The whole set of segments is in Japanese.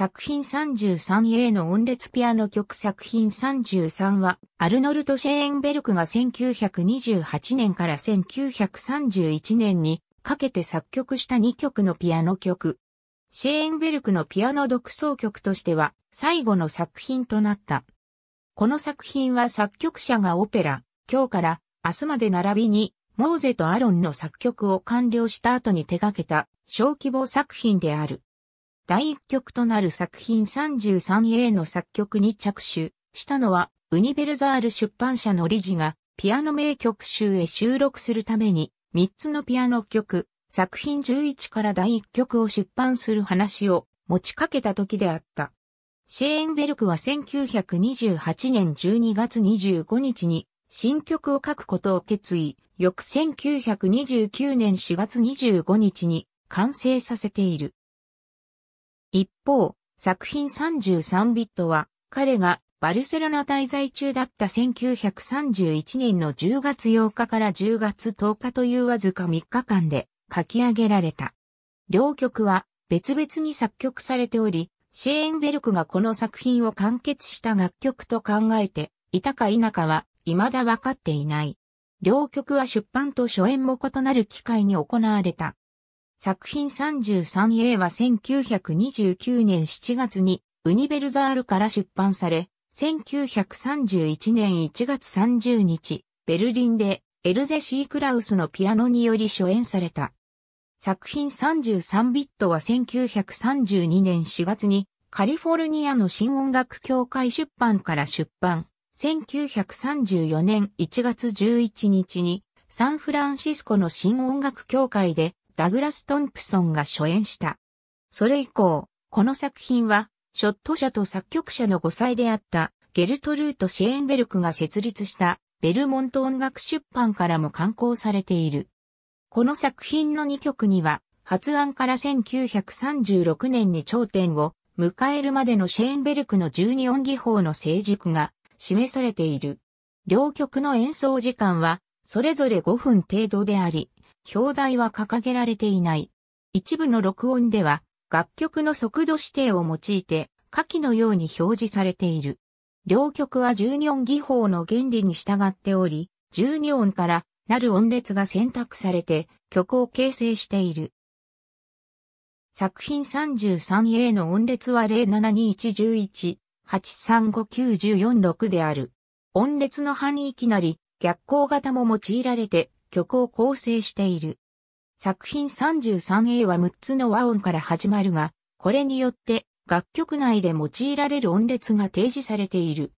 作品 33A の音列ピアノ曲作品33は、アルノルト・シェーンベルクが1928年から1931年にかけて作曲した2曲のピアノ曲。シェーンベルクのピアノ独奏曲としては最後の作品となった。この作品は作曲者がオペラ、今日から明日まで並びに、モーゼとアロンの作曲を完了した後に手掛けた小規模作品である。第一曲となる作品 33A の作曲に着手したのは、ウニベルザール出版社の理事が、ピアノ名曲集へ収録するために、3つのピアノ曲、作品11から第1曲を出版する話を持ちかけた時であった。シェーンベルクは1928年12月25日に新曲を書くことを決意、翌1929年4月25日に完成させている。一方、作品33ビットは、彼がバルセロナ滞在中だった1931年の10月8日から10月10日というわずか3日間で書き上げられた。両曲は別々に作曲されており、シェーンベルクがこの作品を完結した楽曲と考えていたか否かは未だ分かっていない。両曲は出版と初演も異なる機会に行われた。作品 33A は1929年7月にウニベルザールから出版され、1931年1月30日、ベルリンでエルゼ・シー・クラウスのピアノにより初演された。作品33ビットは1932年4月にカリフォルニアの新音楽協会出版から出版。1934年1月11日にサンフランシスコの新音楽協会でダグラス・トンプソンが初演した。それ以降、この作品は、ショット社と作曲者の5歳であったゲルトルート・シェーンベルクが設立したベルモント音楽出版からも刊行されている。この作品の2曲には、発案から1936年に頂点を迎えるまでのシェーンベルクの12音技法の成熟が示されている。両曲の演奏時間はそれぞれ5分程度であり、表題は掲げられていない。一部の録音では、楽曲の速度指定を用いて、下記のように表示されている。両曲は12音技法の原理に従っており、12音からなる音列が選択されて曲を形成している。作品 33A の音列は07211183594 6である。音列の範囲域なり逆光型も用いられて曲を構成している。作品 33A は6つの和音から始まるが、これによって楽曲内で用いられる音列が提示されている。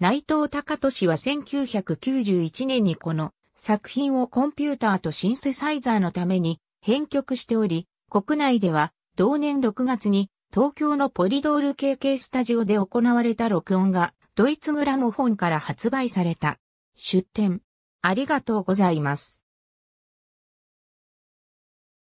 内藤隆俊は1991年にこの作品をコンピューターとシンセサイザーのために編曲しており、国内では同年6月に東京のポリドール KK スタジオで行われた録音がドイツグラモフォンから発売された。出展。ありがとうございます。